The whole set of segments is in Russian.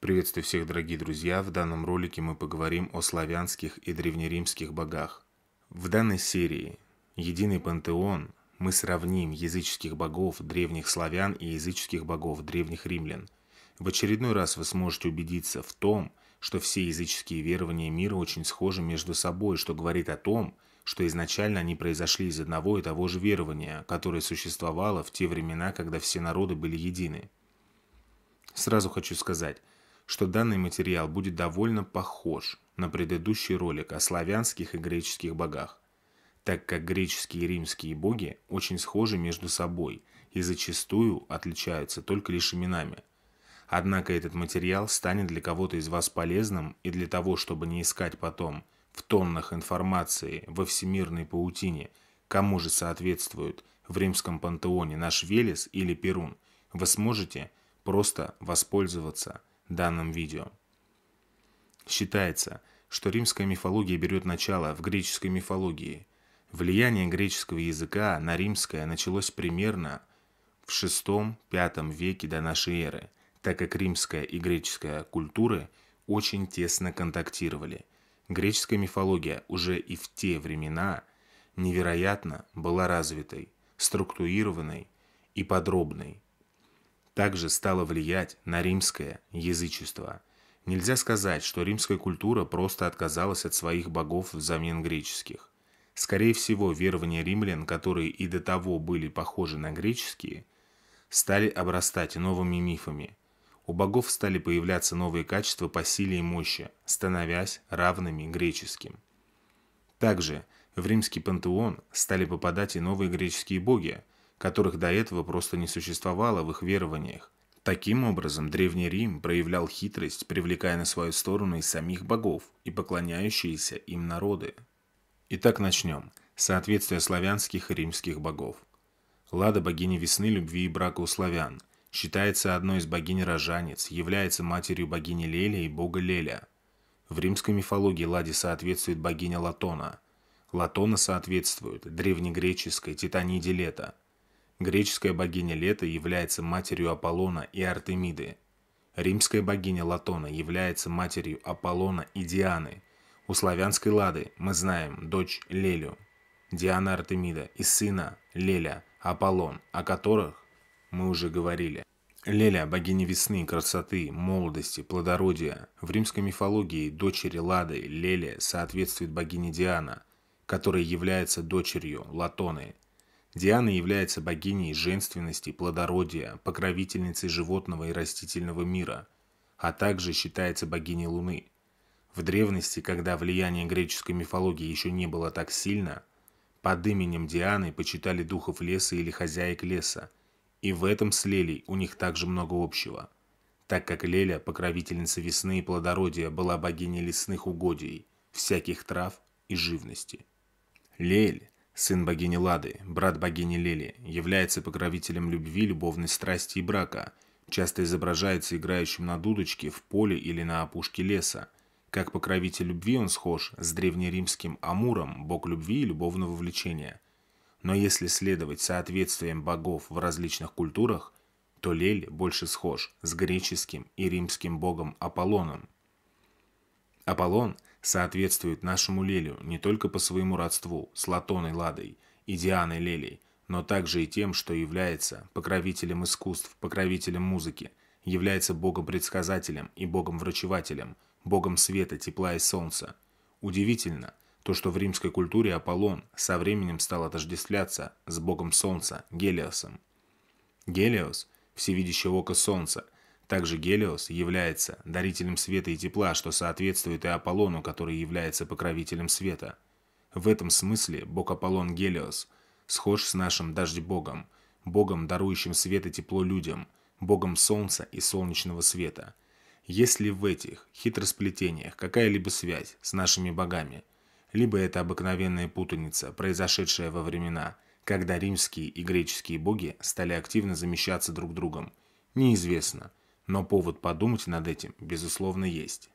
Приветствую всех, дорогие друзья! В данном ролике мы поговорим о славянских и древнеримских богах. В данной серии «Единый пантеон» мы сравним языческих богов древних славян и языческих богов древних римлян. В очередной раз вы сможете убедиться в том, что все языческие верования мира очень схожи между собой, что говорит о том, что изначально они произошли из одного и того же верования, которое существовало в те времена, когда все народы были едины. Сразу хочу сказать – что данный материал будет довольно похож на предыдущий ролик о славянских и греческих богах, так как греческие и римские боги очень схожи между собой и зачастую отличаются только лишь именами. Однако этот материал станет для кого-то из вас полезным и для того, чтобы не искать потом в тоннах информации во всемирной паутине, кому же соответствует в римском пантеоне наш Велес или Перун, вы сможете просто воспользоваться – данном видео. Считается, что римская мифология берет начало в греческой мифологии. Влияние греческого языка на римское началось примерно в VI-V веке до нашей эры, так как римская и греческая культуры очень тесно контактировали. Греческая мифология уже и в те времена невероятно была развитой, структурированной и подробной также стало влиять на римское язычество. Нельзя сказать, что римская культура просто отказалась от своих богов взамен греческих. Скорее всего, верования римлян, которые и до того были похожи на греческие, стали обрастать новыми мифами. У богов стали появляться новые качества по силе и мощи, становясь равными греческим. Также в римский пантеон стали попадать и новые греческие боги, которых до этого просто не существовало в их верованиях. Таким образом, Древний Рим проявлял хитрость, привлекая на свою сторону и самих богов, и поклоняющиеся им народы. Итак, начнем. Соответствие славянских и римских богов. Лада – богиня весны, любви и брака у славян. Считается одной из богинь рожанец, является матерью богини Лелия и бога Леля. В римской мифологии Ладе соответствует богиня Латона. Латона соответствует древнегреческой Титаниде Лета – Греческая богиня Лета является матерью Аполлона и Артемиды. Римская богиня Латона является матерью Аполлона и Дианы. У славянской Лады мы знаем дочь Лелю, Диана Артемида и сына Леля Аполлон, о которых мы уже говорили. Леля – богиня весны, красоты, молодости, плодородия. В римской мифологии дочери Лады Леле соответствует богине Диана, которая является дочерью Латоны – Диана является богиней женственности, плодородия, покровительницей животного и растительного мира, а также считается богиней Луны. В древности, когда влияние греческой мифологии еще не было так сильно, под именем Дианы почитали духов леса или хозяек леса, и в этом с Лелей у них также много общего, так как Леля, покровительница весны и плодородия, была богиней лесных угодий, всяких трав и живности. Лель сын богини Лады, брат богини Лели, является покровителем любви, любовной страсти и брака, часто изображается играющим на дудочке в поле или на опушке леса. Как покровитель любви он схож с древнеримским Амуром, бог любви и любовного влечения. Но если следовать соответствиям богов в различных культурах, то Лель больше схож с греческим и римским богом Аполлоном. Аполлон – соответствует нашему Лелю не только по своему родству с Латоной Ладой и Дианой Лелей, но также и тем, что является покровителем искусств, покровителем музыки, является богом-предсказателем и богом-врачевателем, богом света, тепла и солнца. Удивительно, то, что в римской культуре Аполлон со временем стал отождествляться с богом солнца Гелиосом. Гелиос – всевидящее око солнца – также Гелиос является дарителем света и тепла, что соответствует и Аполлону, который является покровителем света. В этом смысле бог Аполлон Гелиос схож с нашим дождь-богом, богом, дарующим свет и тепло людям, богом солнца и солнечного света. Есть ли в этих хитросплетениях какая-либо связь с нашими богами? Либо это обыкновенная путаница, произошедшая во времена, когда римские и греческие боги стали активно замещаться друг другом? Неизвестно – но повод подумать над этим, безусловно, есть.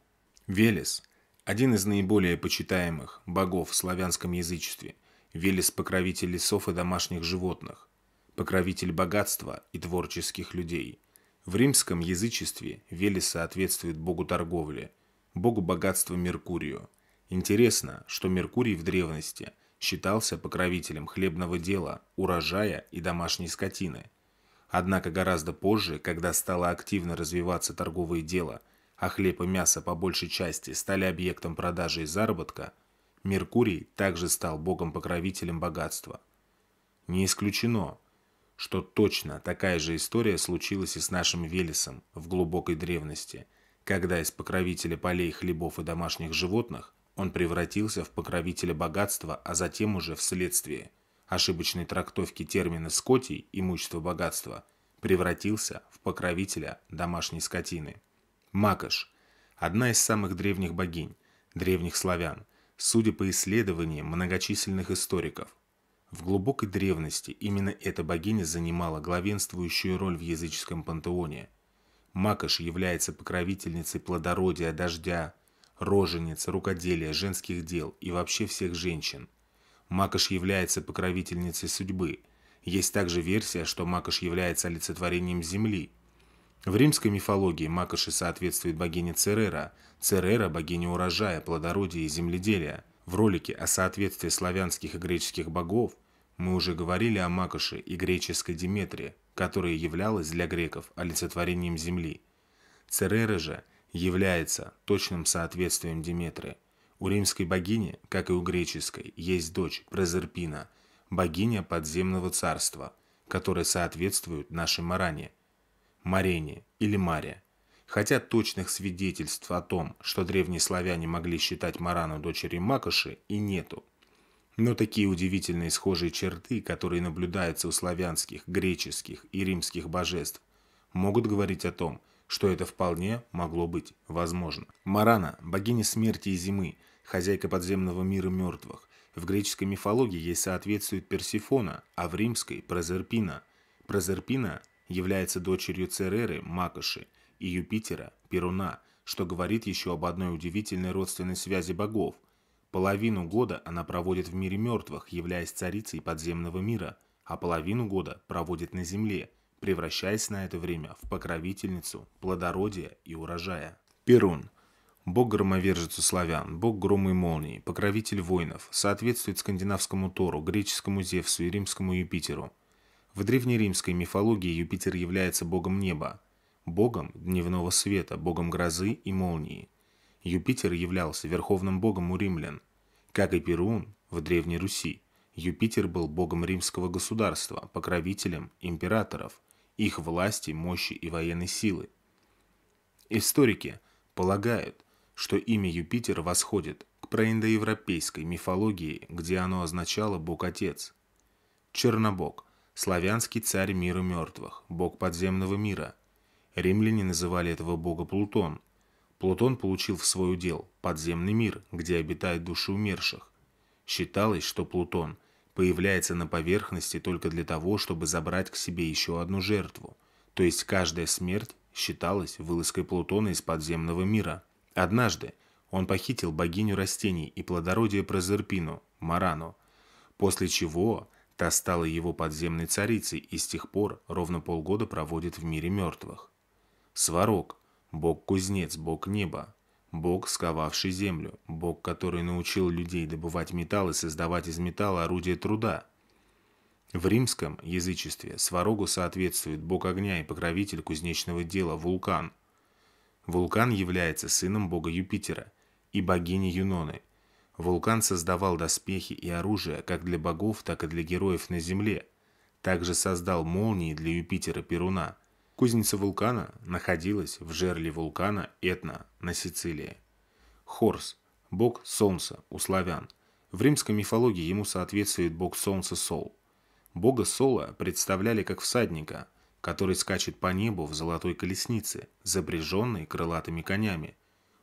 Велес – один из наиболее почитаемых богов в славянском язычестве. Велес – покровитель лесов и домашних животных, покровитель богатства и творческих людей. В римском язычестве Велес соответствует богу торговли, богу богатства Меркурию. Интересно, что Меркурий в древности считался покровителем хлебного дела, урожая и домашней скотины – Однако гораздо позже, когда стало активно развиваться торговое дело, а хлеб и мясо по большей части стали объектом продажи и заработка, Меркурий также стал богом-покровителем богатства. Не исключено, что точно такая же история случилась и с нашим Велесом в глубокой древности, когда из покровителя полей, хлебов и домашних животных он превратился в покровителя богатства, а затем уже вследствие – ошибочной трактовки термина «скотий» – имущество богатства, превратился в покровителя домашней скотины. Макаш – одна из самых древних богинь, древних славян, судя по исследованиям многочисленных историков. В глубокой древности именно эта богиня занимала главенствующую роль в языческом пантеоне. Макаш является покровительницей плодородия, дождя, роженицы рукоделия, женских дел и вообще всех женщин – Макош является покровительницей судьбы. Есть также версия, что Макош является олицетворением Земли. В римской мифологии Макаши соответствует богине Церера, Церера – богиня урожая, плодородия и земледелия. В ролике о соответствии славянских и греческих богов мы уже говорили о Макоше и греческой Диметре, которая являлась для греков олицетворением земли. Церера же является точным соответствием Диметры – у римской богини, как и у греческой, есть дочь Прозерпина, богиня подземного царства, которая соответствует нашей Маране, Марене или Маре. Хотя точных свидетельств о том, что древние славяне могли считать Марану дочерью Макоши, и нету. Но такие удивительные схожие черты, которые наблюдаются у славянских, греческих и римских божеств, могут говорить о том, что это вполне могло быть возможно. Марана – богиня смерти и зимы, хозяйка подземного мира мертвых. В греческой мифологии ей соответствует Персифона, а в римской – Прозерпина. Прозерпина является дочерью Цереры, Макоши, и Юпитера, Перуна, что говорит еще об одной удивительной родственной связи богов. Половину года она проводит в мире мертвых, являясь царицей подземного мира, а половину года проводит на земле, превращаясь на это время в покровительницу плодородия и урожая. Перун – Бог громовержец у славян, бог грома и молнии, покровитель воинов, соответствует скандинавскому Тору, греческому Зевсу и римскому Юпитеру. В древнеримской мифологии Юпитер является богом неба, богом дневного света, богом грозы и молнии. Юпитер являлся верховным богом у римлян. Как и Перун в Древней Руси, Юпитер был богом римского государства, покровителем императоров, их власти, мощи и военной силы. Историки полагают, что имя Юпитер восходит к проиндоевропейской мифологии, где оно означало «бог-отец». Чернобог – славянский царь мира мертвых, бог подземного мира. Римляне называли этого бога Плутон. Плутон получил в свой удел подземный мир, где обитают души умерших. Считалось, что Плутон появляется на поверхности только для того, чтобы забрать к себе еще одну жертву. То есть каждая смерть считалась вылазкой Плутона из подземного мира – Однажды он похитил богиню растений и плодородия Прозерпину, Марану, после чего та стала его подземной царицей и с тех пор ровно полгода проводит в мире мертвых. Сварог – бог-кузнец, бог неба, бог, сковавший землю, бог, который научил людей добывать металл и создавать из металла орудия труда. В римском язычестве Сварогу соответствует бог огня и покровитель кузнечного дела – вулкан – Вулкан является сыном бога Юпитера и богини Юноны. Вулкан создавал доспехи и оружие как для богов, так и для героев на земле. Также создал молнии для Юпитера Перуна. Кузница вулкана находилась в жерле вулкана Этна на Сицилии. Хорс – бог солнца у славян. В римской мифологии ему соответствует бог солнца Сол. Бога Сола представляли как всадника, который скачет по небу в золотой колеснице, запряженной крылатыми конями.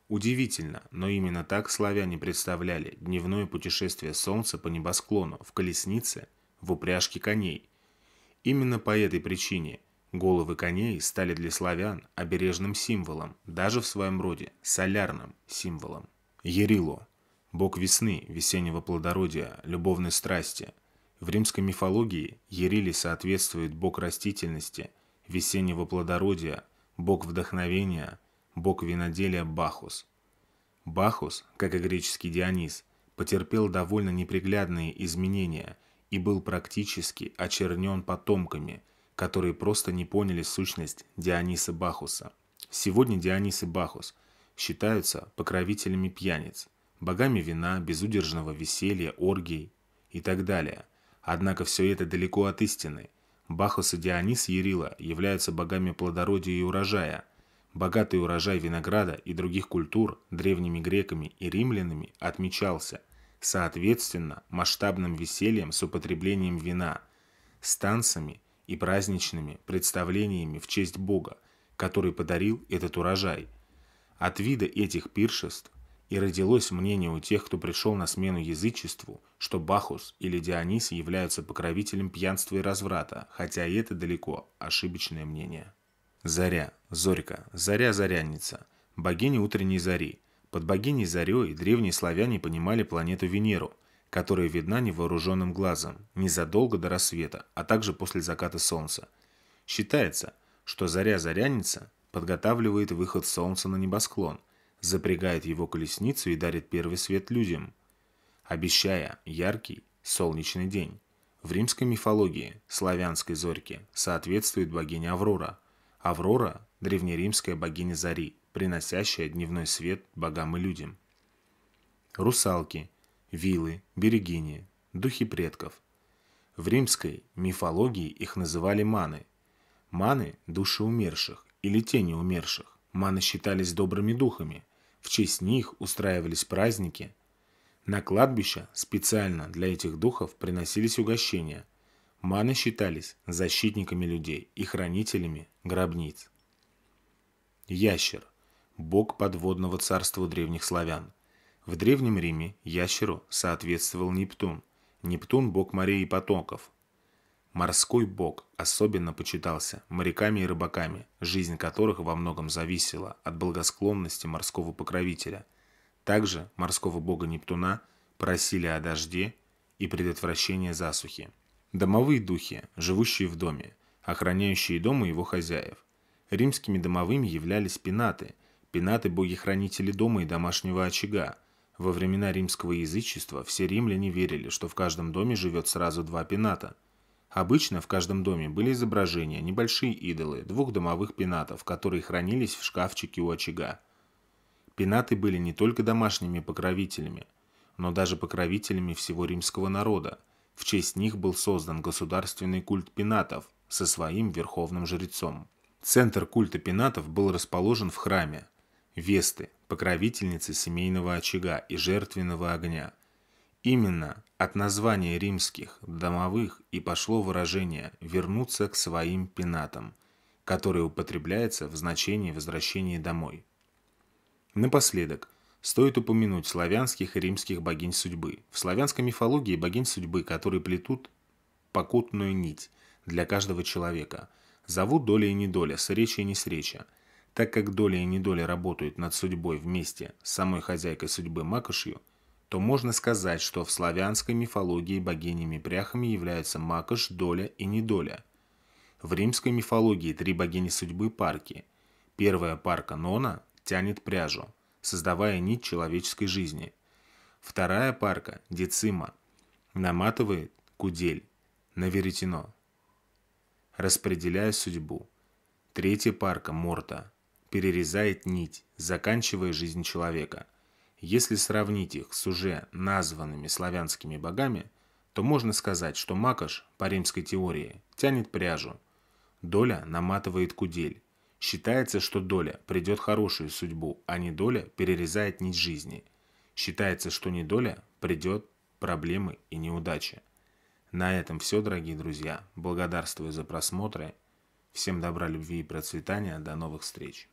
Удивительно, но именно так славяне представляли дневное путешествие солнца по небосклону в колеснице в упряжке коней. Именно по этой причине головы коней стали для славян обережным символом, даже в своем роде солярным символом. Ерило – бог весны, весеннего плодородия, любовной страсти – в римской мифологии Ерили соответствует бог растительности, весеннего плодородия, бог вдохновения, бог виноделия Бахус. Бахус, как и греческий Дионис, потерпел довольно неприглядные изменения и был практически очернен потомками, которые просто не поняли сущность Диониса Бахуса. Сегодня Дионис и Бахус считаются покровителями пьяниц, богами вина, безудержного веселья, оргий и так далее – Однако все это далеко от истины. Бахус и Дионис Ярила являются богами плодородия и урожая. Богатый урожай винограда и других культур древними греками и римлянами отмечался, соответственно, масштабным весельем с употреблением вина, станцами и праздничными представлениями в честь Бога, который подарил этот урожай. От вида этих пиршеств и родилось мнение у тех, кто пришел на смену язычеству, что Бахус или Дионис являются покровителем пьянства и разврата, хотя и это далеко ошибочное мнение. Заря, Зорька, заря зарянница богиня утренней зари. Под богиней Зарей древние славяне понимали планету Венеру, которая видна невооруженным глазом, незадолго до рассвета, а также после заката Солнца. Считается, что заря зарянница подготавливает выход Солнца на небосклон – запрягает его колесницу и дарит первый свет людям, обещая яркий солнечный день. В римской мифологии славянской зорьке соответствует богиня Аврора. Аврора – древнеримская богиня зари, приносящая дневной свет богам и людям. Русалки, вилы, берегини, духи предков. В римской мифологии их называли маны. Маны – души умерших или тени умерших. Маны считались добрыми духами, в честь них устраивались праздники. На кладбище специально для этих духов приносились угощения. Маны считались защитниками людей и хранителями гробниц. Ящер – бог подводного царства древних славян. В Древнем Риме ящеру соответствовал Нептун. Нептун – бог морей и потоков, Морской бог особенно почитался моряками и рыбаками, жизнь которых во многом зависела от благосклонности морского покровителя. Также морского бога Нептуна просили о дожде и предотвращении засухи. Домовые духи, живущие в доме, охраняющие дом и его хозяев. Римскими домовыми являлись пенаты, пенаты – боги-хранители дома и домашнего очага. Во времена римского язычества все римляне верили, что в каждом доме живет сразу два пената – Обычно в каждом доме были изображения, небольшие идолы, двух домовых пенатов, которые хранились в шкафчике у очага. Пенаты были не только домашними покровителями, но даже покровителями всего римского народа. В честь них был создан государственный культ пенатов со своим верховным жрецом. Центр культа пенатов был расположен в храме Весты, покровительницы семейного очага и жертвенного огня – Именно от названия римских, домовых и пошло выражение «вернуться к своим пенатам», которое употребляется в значении возвращения домой. Напоследок, стоит упомянуть славянских и римских богинь судьбы. В славянской мифологии богинь судьбы, которые плетут покутную нить для каждого человека, зовут доля и недоля, среча и несреча. Так как доля и недоля работают над судьбой вместе с самой хозяйкой судьбы Макошью – то можно сказать, что в славянской мифологии богинями-пряхами являются Макош, Доля и Недоля. В римской мифологии три богини судьбы – парки. Первая парка Нона тянет пряжу, создавая нить человеческой жизни. Вторая парка – Децима, наматывает кудель на веретено, распределяя судьбу. Третья парка – Морта, перерезает нить, заканчивая жизнь человека – если сравнить их с уже названными славянскими богами, то можно сказать, что Макаш, по римской теории, тянет пряжу. Доля наматывает кудель. Считается, что доля придет хорошую судьбу, а не Доля перерезает нить жизни. Считается, что не Доля придет проблемы и неудачи. На этом все, дорогие друзья. Благодарствую за просмотры. Всем добра, любви и процветания. До новых встреч.